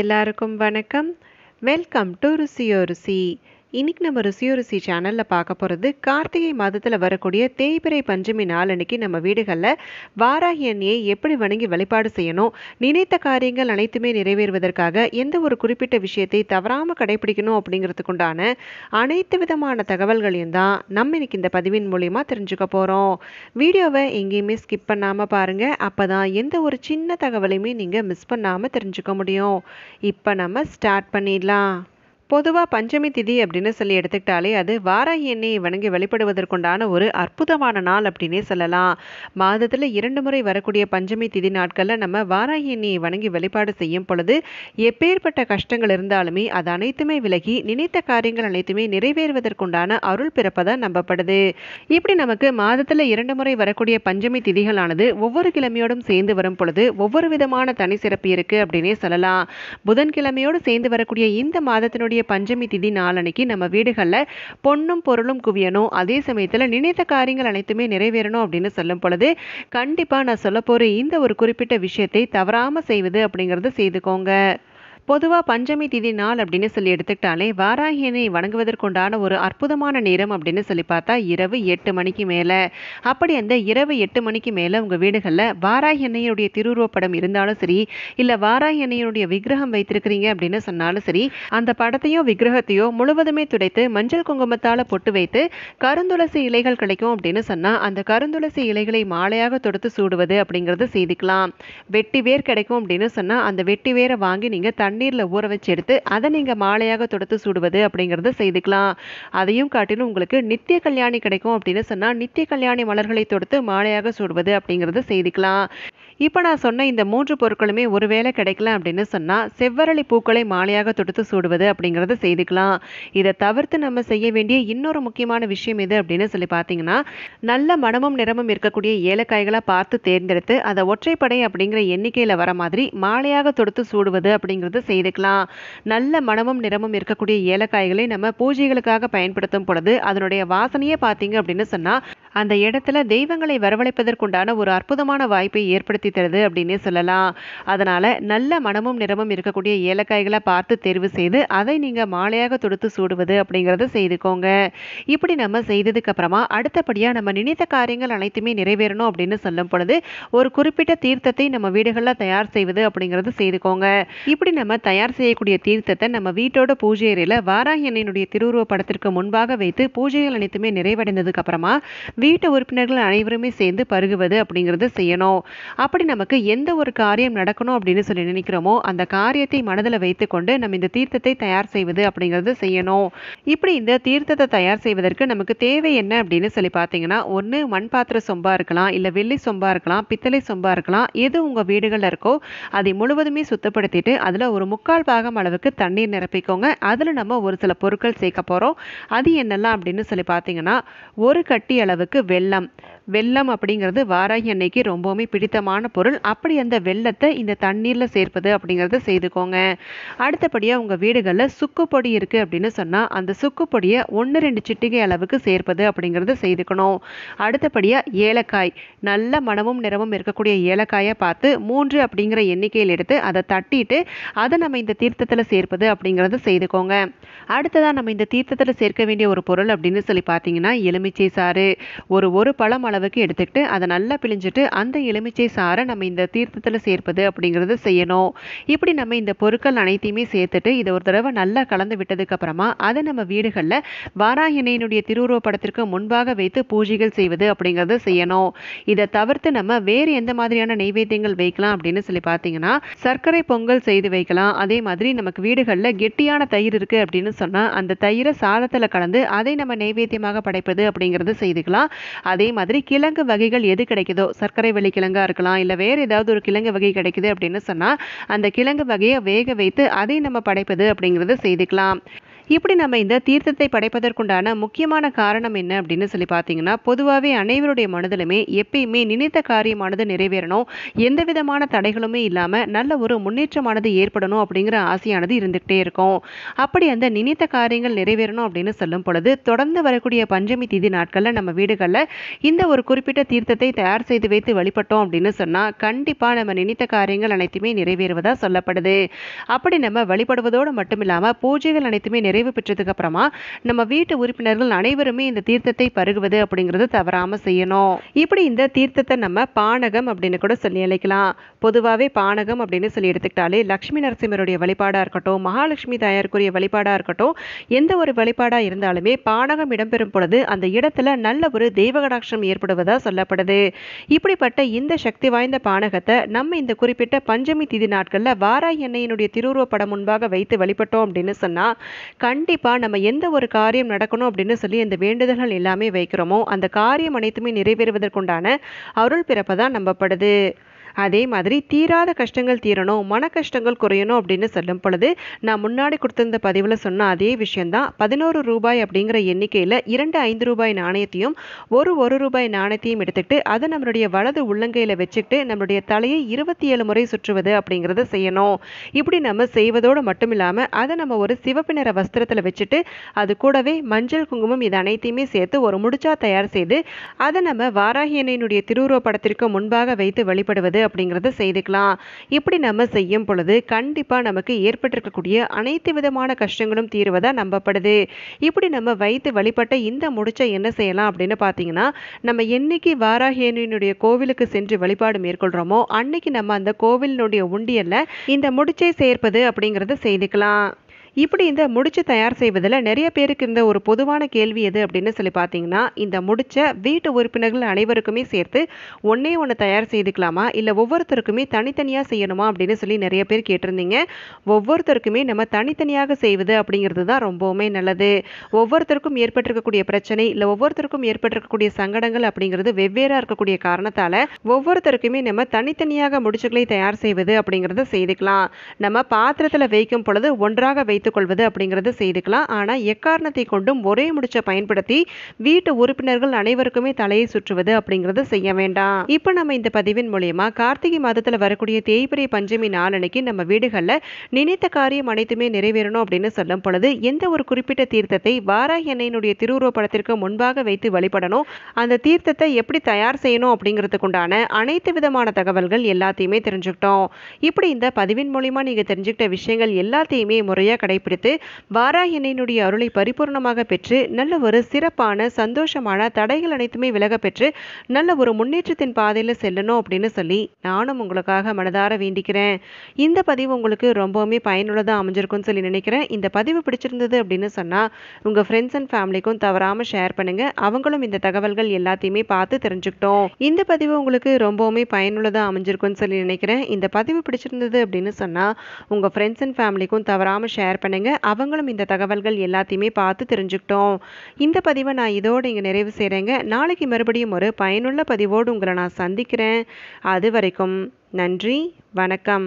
எல்லாருக்கும் வணக்கம் welcome to ருசியோ ருசி இன்னைக்கு நம்ம ருசி ருசி சேனலில் பார்க்க போகிறது கார்த்திகை மாதத்தில் வரக்கூடிய தேய்பிரை பஞ்சமி நாளன்னைக்கு நம்ம வீடுகளில் வாராகி எண்ணெயை எப்படி வணங்கி வழிபாடு செய்யணும் நினைத்த காரியங்கள் அனைத்துமே நிறைவேறுவதற்காக எந்த ஒரு குறிப்பிட்ட விஷயத்தை தவறாமல் கடைபிடிக்கணும் அப்படிங்கிறதுக்குண்டான அனைத்து விதமான தகவல்களையும் தான் நம்ம இன்னைக்கு இந்த பதிவின் மூலிமா தெரிஞ்சுக்க போகிறோம் வீடியோவை எங்கேயுமே ஸ்கிப் பண்ணாமல் பாருங்கள் அப்போ தான் எந்த ஒரு சின்ன தகவலையுமே நீங்கள் மிஸ் பண்ணாமல் தெரிஞ்சுக்க முடியும் இப்போ நம்ம ஸ்டார்ட் பண்ணிடலாம் பொதுவாக பஞ்சமி திதி அப்படின்னு சொல்லி எடுத்துக்கிட்டாலே அது வாராகி எண்ணெயை வணங்கி வழிபடுவதற்குண்டான ஒரு அற்புதமான நாள் அப்படின்னே சொல்லலாம் மாதத்தில் இரண்டு முறை வரக்கூடிய பஞ்சமி திதி நாட்களில் நம்ம வாராகி எண்ணெயை வணங்கி வழிபாடு செய்யும் பொழுது எப்பேற்பட்ட கஷ்டங்கள் இருந்தாலுமே அது அனைத்துமே விலகி நினைத்த காரியங்கள் அனைத்துமே நிறைவேறுவதற்குண்டான அருள் பிறப்பதாக நம்பப்படுது இப்படி நமக்கு மாதத்தில் இரண்டு முறை வரக்கூடிய பஞ்சமி திதிகளானது ஒவ்வொரு கிழமையோடும் சேர்ந்து வரும் பொழுது ஒவ்வொரு விதமான தனி சிறப்பு இருக்குது அப்படின்னே சொல்லலாம் புதன்கிழமையோடு சேர்ந்து வரக்கூடிய இந்த மாதத்தினுடைய வரக்கூடிய பஞ்சமி திதி நாளனைக்கு நம்ம வீடுகளில் பொண்ணும் பொருளும் குவியணும் அதே சமயத்தில் நினைத்த காரியங்கள் அனைத்துமே நிறைவேறணும் அப்படின்னு சொல்லும் பொழுது கண்டிப்பாக நான் சொல்ல போகிற இந்த ஒரு குறிப்பிட்ட விஷயத்தை தவறாமல் செய்வது அப்படிங்கிறத செய்துக்கோங்க பொதுவாக பஞ்சமி திதி நாள் அப்படின்னு சொல்லி எடுத்துக்கிட்டாலே வாராகியனை வணங்குவதற்குண்டான ஒரு அற்புதமான நேரம் அப்படின்னு சொல்லி பார்த்தா இரவு எட்டு மணிக்கு மேலே அப்படி அந்த இரவு எட்டு மணிக்கு மேலே உங்கள் வீடுகளில் வாராகி திருவுருவப்படம் இருந்தாலும் சரி இல்லை வாராகி விக்கிரகம் வைத்திருக்கிறீங்க அப்படின்னு சொன்னாலும் சரி அந்த படத்தையோ விக்கிரகத்தையோ முழுவதுமே துடைத்து மஞ்சள் குங்குமத்தால் பொட்டு வைத்து கருந்துளசி இலைகள் கிடைக்கும் அப்படின்னு சொன்னால் அந்த கருந்துளசி இலைகளை மாலையாக தொடுத்து சூடுவது அப்படிங்கிறது செய்துக்கலாம் வெட்டி வேர் கிடைக்கும் அப்படின்னு சொன்னால் அந்த வெட்டி வேரை வாங்கி நீங்கள் தண்ணி தண்ணீரில் ஊற வச்சு எடுத்து அதை நீங்கள் மாலையாக தொடுத்து சூடுவது அப்படிங்கிறத செய்துக்கலாம் அதையும் காட்டிலும் உங்களுக்கு நித்திய கல்யாணி கிடைக்கும் அப்படின்னு சொன்னால் நித்திய கல்யாணி மலர்களை தொடுத்து மாலையாக சூடுவது அப்படிங்கிறத செய்துக்கலாம் இப்போ நான் சொன்ன இந்த மூன்று பொருட்களுமே ஒருவேளை கிடைக்கலாம் அப்படின்னு சொன்னால் செவ்வரளி பூக்களை மாலையாக தொடுத்து சூடுவது அப்படிங்கிறத செய்துக்கலாம் இதை தவிர்த்து நம்ம செய்ய வேண்டிய இன்னொரு முக்கியமான விஷயம் எது அப்படின்னு சொல்லி பார்த்தீங்கன்னா நல்ல மனமும் நிறமும் இருக்கக்கூடிய ஏலக்காய்களை பார்த்து தேர்ந்தெடுத்து அதை ஒற்றைப்படை அப்படிங்கிற எண்ணிக்கையில் வர மாதிரி மாலையாக தொடுத்து சூடுவது அப்படிங்கிறத செய்துக்கலாம் நல்ல மனமும் நிறமும் இருக்கக்கூடிய ஏலக்காய்களை நம்ம பூஜைகளுக்காக பயன்படுத்தும் பொழுது அதனுடைய வாசனையே பார்த்தீங்க அப்படின்னு சொன்னால் அந்த இடத்துல தெய்வங்களை வரவழைப்பதற்குண்டான ஒரு அற்புதமான வாய்ப்பை ஏற்படுத்தி தருது அப்படின்னே சொல்லலாம் அதனால் நல்ல மனமும் நிறமும் இருக்கக்கூடிய ஏலக்காய்களை பார்த்து தேர்வு செய்து அதை நீங்கள் மாலையாக தொடுத்து சூடுவது அப்படிங்கிறத செய்துக்கோங்க இப்படி நம்ம செய்ததுக்கு அப்புறமா அடுத்தபடியாக நம்ம நினைத்த காரியங்கள் அனைத்துமே நிறைவேறணும் அப்படின்னு சொல்லும் பொழுது ஒரு குறிப்பிட்ட தீர்த்தத்தை நம்ம வீடுகளில் தயார் செய்வது அப்படிங்கிறது செய்துக்கோங்க இப்படி நம்ம தயார் செய்யக்கூடிய தீர்த்தத்தை நம்ம வீட்டோட பூஜை அறையில் வாராகி எண்ணினுடைய திருவுருவ படத்திற்கு முன்பாக வைத்து பூஜைகள் அனைத்துமே நிறைவடைந்ததுக்கு அப்புறமா வீட்டு உறுப்பினர்கள் அனைவருமே சேர்ந்து பருகுவது அப்படிங்கிறது செய்யணும் அப்படி நமக்கு எந்த ஒரு காரியம் நடக்கணும் அப்படின்னு சொல்லி நினைக்கிறோமோ அந்த காரியத்தை மனதில் வைத்துக்கொண்டு நம்ம இந்த தீர்த்தத்தை தயார் செய்வது அப்படிங்கிறது செய்யணும் இப்படி இந்த தீர்த்தத்தை தயார் செய்வதற்கு நமக்கு தேவை என்ன அப்படின்னு சொல்லி பார்த்தீங்கன்னா ஒன்று மண் பாத்திர சொம்பா இருக்கலாம் இல்லை வெள்ளி சொம்பா இருக்கலாம் பித்தளை சொம்பா இருக்கலாம் எது உங்கள் வீடுகளில் இருக்கோ அதை முழுவதுமே சுத்தப்படுத்திட்டு அதில் ஒரு முக்கால் பாகம் அளவுக்கு தண்ணீர் நிரப்பிக்கோங்க அதில் நம்ம ஒரு சில பொருட்கள் சேர்க்க போகிறோம் அது என்னெல்லாம் அப்படின்னு சொல்லி பார்த்தீங்கன்னா ஒரு கட்டி அளவுக்கு அளவுக்கு வெள்ளம் வெள்ளம் அப்படிங்கிறது வாராகி அன்னைக்கு ரொம்பவுமே பிடித்தமான பொருள் அப்படி அந்த வெள்ளத்தை இந்த தண்ணீரில் சேர்ப்பது அப்படிங்கிறத செய்துக்கோங்க அடுத்தபடியாக உங்கள் வீடுகளில் சுக்குப்பொடி இருக்குது அப்படின்னு சொன்னால் அந்த சுக்குப்பொடியை ஒன்று ரெண்டு சிட்டிகை அளவுக்கு சேர்ப்பது அப்படிங்கிறத செய்துக்கணும் அடுத்தபடியாக ஏலக்காய் நல்ல மனமும் நிறமும் இருக்கக்கூடிய ஏலக்காயை பார்த்து மூன்று அப்படிங்கிற எண்ணிக்கையில் எடுத்து அதை தட்டிட்டு அதை நம்ம இந்த தீர்த்தத்தில் சேர்ப்பது அப்படிங்கிறத செய்துக்கோங்க அடுத்ததாக நம்ம இந்த தீர்த்தத்தில் சேர்க்க வேண்டிய ஒரு பொருள் அப்படின்னு சொல்லி பார்த்தீங்கன்னா எலுமிச்சை சாறு ஒரு ஒரு பழம் அளவு அளவுக்கு எடுத்துக்கிட்டு அதை நல்லா பிழிஞ்சிட்டு அந்த எலுமிச்சை சாரை நம்ம இந்த தீர்த்தத்தில் சேர்ப்பது அப்படிங்கிறது செய்யணும் இப்படி நம்ம இந்த பொருட்கள் அனைத்தையுமே சேர்த்துட்டு இதை ஒரு தடவை நல்லா கலந்து விட்டதுக்கப்புறமா அதை நம்ம வீடுகளில் திருவுருவ திருவுருவப்படத்திற்கு முன்பாக வைத்து பூஜைகள் செய்வது அப்படிங்கிறத செய்யணும் இதை தவிர்த்து நம்ம வேறு எந்த மாதிரியான நைவேத்தியங்கள் வைக்கலாம் அப்படின்னு சொல்லி பார்த்தீங்கன்னா சர்க்கரை பொங்கல் செய்து வைக்கலாம் அதே மாதிரி நமக்கு வீடுகளில் கெட்டியான தயிர் இருக்குது அப்படின்னு சொன்னால் அந்த தயிரை சாதத்தில் கலந்து அதை நம்ம நைவேத்தியமாக படைப்பது அப்படிங்கிறது செய்துக்கலாம் அதே மாதிரி கிழங்கு வகைகள் எது கிடைக்குதோ சர்க்கரை வள்ளி கிழங்காக இருக்கலாம் இல்லை வேறு ஏதாவது ஒரு கிழங்கு வகை கிடைக்குது அப்படின்னு சொன்னால் அந்த கிழங்கு வகையை வேக வைத்து அதை நம்ம படைப்பது அப்படிங்கிறத செய்துக்கலாம் இப்படி நம்ம இந்த தீர்த்தத்தை படைப்பதற்குண்டான முக்கியமான காரணம் என்ன அப்படின்னு சொல்லி பார்த்தீங்கன்னா பொதுவாகவே அனைவருடைய மனதிலுமே எப்பயுமே நினைத்த காரியமானது நிறைவேறணும் எந்த விதமான தடைகளுமே இல்லாமல் நல்ல ஒரு முன்னேற்றமானது ஏற்படணும் அப்படிங்கிற ஆசையானது இருந்துகிட்டே இருக்கும் அப்படி அந்த நினைத்த காரியங்கள் நிறைவேறணும் அப்படின்னு சொல்லும் பொழுது தொடர்ந்து வரக்கூடிய பஞ்சமி தீதி நாட்களில் நம்ம வீடுகளில் இந்த ஒரு குறிப்பிட்ட தீர்த்தத்தை தயார் செய்து வைத்து வழிபட்டோம் அப்படின்னு சொன்னால் கண்டிப்பாக நம்ம நினைத்த காரியங்கள் அனைத்துமே நிறைவேறுவதாக சொல்லப்படுது அப்படி நம்ம வழிபடுவதோடு மட்டும் இல்லாமல் பூஜைகள் அனைத்துமே நிறைவே நிறைவு அப்புறமா நம்ம வீட்டு உறுப்பினர்கள் அனைவருமே இந்த தீர்த்தத்தை பருகுவது அப்படிங்கிறது தவறாமல் செய்யணும் இப்படி இந்த தீர்த்தத்தை நம்ம பானகம் அப்படின்னு கூட சொல்லி அழைக்கலாம் பொதுவாகவே பானகம் அப்படின்னு சொல்லி எடுத்துக்கிட்டாலே லக்ஷ்மி நரசிம்மருடைய வழிபாடாக இருக்கட்டும் மகாலட்சுமி தாயாருக்குரிய வழிபாடாக இருக்கட்டும் எந்த ஒரு வழிபாடாக இருந்தாலுமே பானகம் இடம்பெறும் பொழுது அந்த இடத்துல நல்ல ஒரு தெய்வகடாட்சம் ஏற்படுவதாக சொல்லப்படுது இப்படிப்பட்ட இந்த சக்தி வாய்ந்த பானகத்தை நம்ம இந்த குறிப்பிட்ட பஞ்சமி திதி நாட்களில் வாராய் எண்ணெயினுடைய திருவுருவ படம் முன்பாக வைத்து வழிபட்டோம் அப்படின்னு சொன்னால் கண்டிப்பாக நம்ம எந்த ஒரு காரியம் நடக்கணும் அப்படின்னு சொல்லி இந்த வேண்டுதல்கள் எல்லாமே வைக்கிறோமோ அந்த காரியம் அனைத்துமே நிறைவேறுவதற்குண்டான அருள் பிறப்பதான் நம்பப்படுது அதே மாதிரி தீராத கஷ்டங்கள் தீரணும் மன கஷ்டங்கள் குறையணும் அப்படின்னு சொல்லும் பொழுது நான் முன்னாடி கொடுத்துருந்த பதிவில் சொன்ன அதே விஷயம்தான் பதினோரு ரூபாய் அப்படிங்கிற எண்ணிக்கையில் இரண்டு ஐந்து ரூபாய் நாணயத்தையும் ஒரு ஒரு ரூபாய் நாணயத்தையும் எடுத்துக்கிட்டு அதை நம்மளுடைய வலது உள்ளங்கையில் வச்சுக்கிட்டு நம்மளுடைய தலையை இருபத்தி ஏழு முறை சுற்றுவது அப்படிங்கிறத செய்யணும் இப்படி நம்ம செய்வதோடு மட்டும் இல்லாமல் அதை நம்ம ஒரு சிவப்பு நிற வஸ்திரத்தில் வச்சுட்டு அது கூடவே மஞ்சள் குங்குமம் இது அனைத்தையுமே சேர்த்து ஒரு முடிச்சா தயார் செய்து அதை நம்ம வாராகியனையினுடைய திருவுருவ படத்திற்கு முன்பாக வைத்து வழிபடுவது அப்படிங்கிறத செய்துக்கலாம் இப்படி நம்ம செய்யும் பொழுது கண்டிப்பாக நமக்கு ஏற்பட்டிருக்கக்கூடிய அனைத்து விதமான கஷ்டங்களும் தீர்வதாக நம்பப்படுது இப்படி நம்ம வைத்து வழிபட்ட இந்த முடிச்ச என்ன செய்யலாம் அப்படின்னு பார்த்தீங்கன்னா நம்ம என்னைக்கு வாராகியனுடைய கோவிலுக்கு சென்று வழிபாடு மேற்கொள்கிறோமோ அன்னைக்கு நம்ம அந்த கோவிலினுடைய உண்டியலில் இந்த முடிச்சை சேர்ப்பது அப்படிங்கிறத செய்துக்கலாம் இப்படி இந்த முடிச்சு தயார் செய்வதில் நிறைய பேருக்கு இருந்த ஒரு பொதுவான கேள்வி எது அப்படின்னு சொல்லி பார்த்தீங்கன்னா இந்த முடிச்ச வீட்டு உறுப்பினர்கள் அனைவருக்குமே சேர்த்து ஒன்றே ஒன்று தயார் செய்துக்கலாமா இல்லை ஒவ்வொருத்தருக்குமே தனித்தனியாக செய்யணுமா அப்படின்னு சொல்லி நிறைய பேர் கேட்டிருந்தீங்க ஒவ்வொருத்தருக்குமே நம்ம தனித்தனியாக செய்வது அப்படிங்கிறது தான் ரொம்பவுமே நல்லது ஒவ்வொருத்தருக்கும் ஏற்பட்டிருக்கக்கூடிய பிரச்சனை இல்லை ஒவ்வொருத்தருக்கும் ஏற்பட்டிருக்கக்கூடிய சங்கடங்கள் அப்படிங்கிறது வெவ்வேறாக இருக்கக்கூடிய காரணத்தால் ஒவ்வொருத்தருக்குமே நம்ம தனித்தனியாக முடிச்சுக்களை தயார் செய்வது அப்படிங்கிறத செய்துக்கலாம் நம்ம பாத்திரத்தில் வைக்கும் பொழுது ஒன்றாக வைத்து எடுத்துக்கொள்வது அப்படிங்கிறது செய்துக்கலாம் ஆனால் எக்காரணத்தை கொண்டும் ஒரே முடிச்ச பயன்படுத்தி வீட்டு உறுப்பினர்கள் அனைவருக்குமே தலையை சுற்றுவது அப்படிங்கிறது செய்ய வேண்டாம் இப்போ நம்ம இந்த பதிவின் மூலியமா கார்த்திகை மாதத்தில் வரக்கூடிய தேய்பிரை பஞ்சமி நாளனைக்கு நம்ம வீடுகளில் நினைத்த காரியம் அனைத்துமே நிறைவேறணும் அப்படின்னு சொல்லும் பொழுது எந்த ஒரு குறிப்பிட்ட தீர்த்தத்தை வாராகி அன்னையினுடைய திருவுருவப்படத்திற்கு முன்பாக வைத்து வழிபடணும் அந்த தீர்த்தத்தை எப்படி தயார் செய்யணும் அப்படிங்கிறதுக்குண்டான அனைத்து விதமான தகவல்கள் எல்லாத்தையுமே தெரிஞ்சுக்கிட்டோம் இப்படி இந்த பதிவின் மூலியமா நீங்க தெரிஞ்சுக்கிட்ட விஷயங்கள் எல்லாத்தையுமே முறையாக கடை கடைபிடித்து வாராயனினுடைய அருளை பரிபூர்ணமாக பெற்று நல்ல ஒரு சிறப்பான சந்தோஷமான தடைகள் அனைத்துமே விலக பெற்று நல்ல ஒரு முன்னேற்றத்தின் பாதையில் செல்லணும் அப்படின்னு சொல்லி நானும் உங்களுக்காக மனதார வேண்டிக்கிறேன் இந்த பதிவு உங்களுக்கு ரொம்பவுமே பயனுள்ளதாக அமைஞ்சிருக்கும்னு சொல்லி நினைக்கிறேன் இந்த பதிவு பிடிச்சிருந்தது அப்படின்னு சொன்னால் உங்கள் ஃப்ரெண்ட்ஸ் அண்ட் ஃபேமிலிக்கும் தவறாமல் ஷேர் பண்ணுங்க அவங்களும் இந்த தகவல்கள் எல்லாத்தையுமே பார்த்து தெரிஞ்சுக்கிட்டோம் இந்த பதிவு உங்களுக்கு ரொம்பவுமே பயனுள்ளதாக அமைஞ்சிருக்கும்னு சொல்லி நினைக்கிறேன் இந்த பதிவு பிடிச்சிருந்தது அப்படின்னு சொன்னால் உங்கள் ஃப்ரெண்ட்ஸ் அண்ட் ஃபேமிலிக்கும் தவறாமல் ஷேர் பண்ணுங்க பண்ணுங்கள் அவங்களும் இந்த தகவல்கள் எல்லாத்தையுமே பார்த்து தெரிஞ்சுக்கிட்டோம் இந்த பதிவை நான் இதோடு இங்கே நிறைவு செய்கிறேங்க நாளைக்கு மறுபடியும் ஒரு பயனுள்ள பதிவோடு உங்களை நான் சந்திக்கிறேன் அது வரைக்கும் நன்றி வணக்கம்